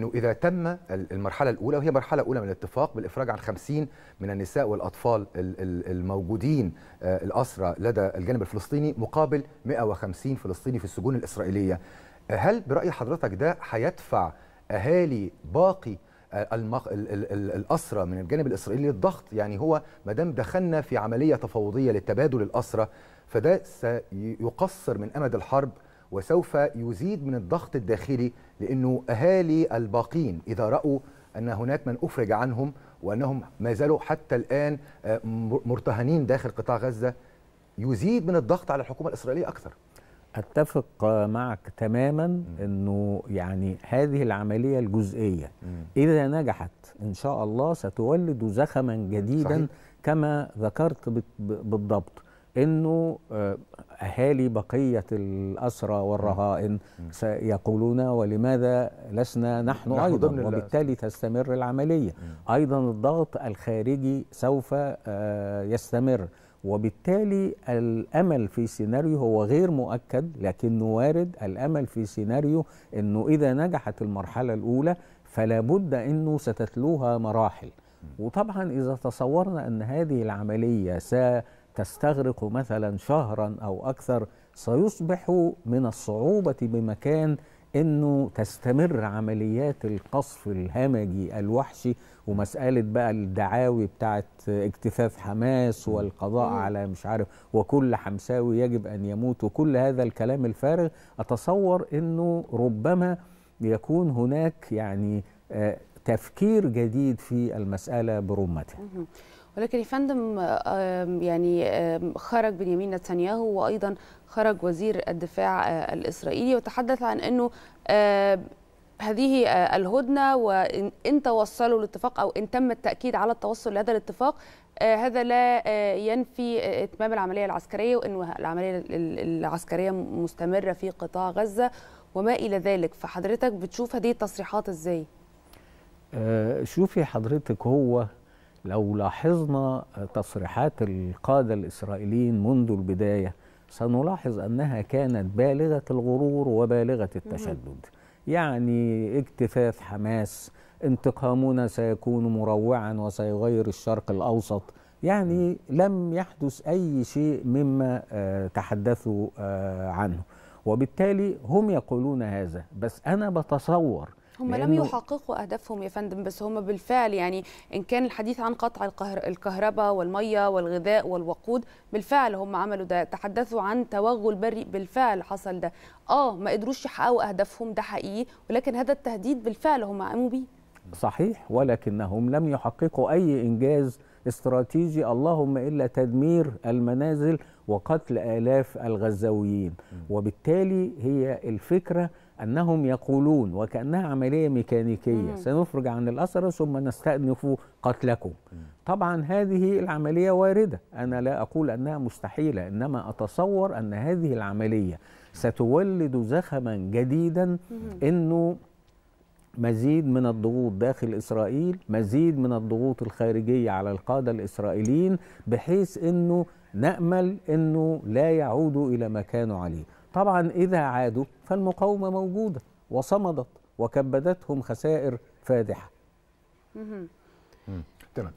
انه اذا تم المرحله الاولى وهي مرحله اولى من الاتفاق بالافراج عن 50 من النساء والاطفال الموجودين آه، الاسرى لدى الجانب الفلسطيني مقابل 150 فلسطيني في السجون الاسرائيليه آه، هل براي حضرتك ده هيدفع اهالي باقي آه، المق... الأسرة من الجانب الإسرائيلي للضغط يعني هو ما دام دخلنا في عملية تفاوضية للتبادل الأسرة فده سيقصر من أمد الحرب وسوف يزيد من الضغط الداخلي لأنه أهالي الباقين إذا رأوا أن هناك من أفرج عنهم وأنهم ما زالوا حتى الآن آه، مرتهنين داخل قطاع غزة يزيد من الضغط على الحكومة الإسرائيلية أكثر اتفق معك تماما انه يعني هذه العمليه الجزئيه اذا نجحت ان شاء الله ستولد زخما جديدا صحيح. كما ذكرت بالضبط انه آه، اهالي بقيه الاسرى والرهائن سيقولون ولماذا لسنا نحن ايضا وبالتالي تستمر العمليه ايضا الضغط الخارجي سوف آه، يستمر وبالتالي الامل في سيناريو هو غير مؤكد لكنه وارد الامل في سيناريو انه اذا نجحت المرحله الاولى فلا بد انه ستتلوها مراحل وطبعا اذا تصورنا ان هذه العمليه س تستغرق مثلا شهرا أو أكثر سيصبح من الصعوبة بمكان انه تستمر عمليات القصف الهمجي الوحشي ومساله بقى الدعاوي بتاعه اكتفاف حماس والقضاء على مش عارف وكل حمساوي يجب ان يموت وكل هذا الكلام الفارغ اتصور انه ربما يكون هناك يعني آه، تفكير جديد في المساله برمتها. ولكن يا فندم يعني خرج بنيامين نتنياهو وايضا خرج وزير الدفاع آه، الاسرائيلي وتحدث عن انه هذه آه، الهدنه وان توصلوا لاتفاق او ان تم التاكيد على التوصل لهذا الاتفاق آه، هذا لا ينفي اتمام العمليه العسكريه وان العمليه العسكريه مستمره في قطاع غزه وما الى ذلك فحضرتك بتشوف هذه التصريحات ازاي؟ شوفي حضرتك هو لو لاحظنا تصريحات القادة الإسرائيليين منذ البداية سنلاحظ أنها كانت بالغة الغرور وبالغة التشدد يعني اكتفاف حماس انتقامنا سيكون مروعا وسيغير الشرق الأوسط يعني لم يحدث أي شيء مما آه، تحدثوا آه، عنه وبالتالي هم يقولون هذا بس أنا بتصور هم لم يحققوا اهدافهم يا فندم بس هم بالفعل يعني ان كان الحديث عن قطع الكهرباء والميه والغذاء والوقود بالفعل هم عملوا ده تحدثوا عن توغل بري بالفعل حصل ده اه ما قدروش يحققوا اهدافهم ده حقيقي ولكن هذا التهديد بالفعل هم قاموا بيه صحيح ولكنهم لم يحققوا اي انجاز استراتيجي اللهم الا تدمير المنازل وقتل الاف الغزاويين وبالتالي هي الفكره أنهم يقولون وكأنها عملية ميكانيكية سنفرج عن الأسرة ثم نستأنف قتلكم طبعا هذه العملية واردة أنا لا أقول أنها مستحيلة إنما أتصور أن هذه العملية ستولد زخما جديدا أنه مزيد من الضغوط داخل إسرائيل مزيد من الضغوط الخارجية على القادة الإسرائيليين بحيث أنه نأمل أنه لا يعودوا إلى ما كانوا عليه طبعا إذا عادوا فالمقاومة موجودة وصمدت وكبدتهم خسائر فادحة تمام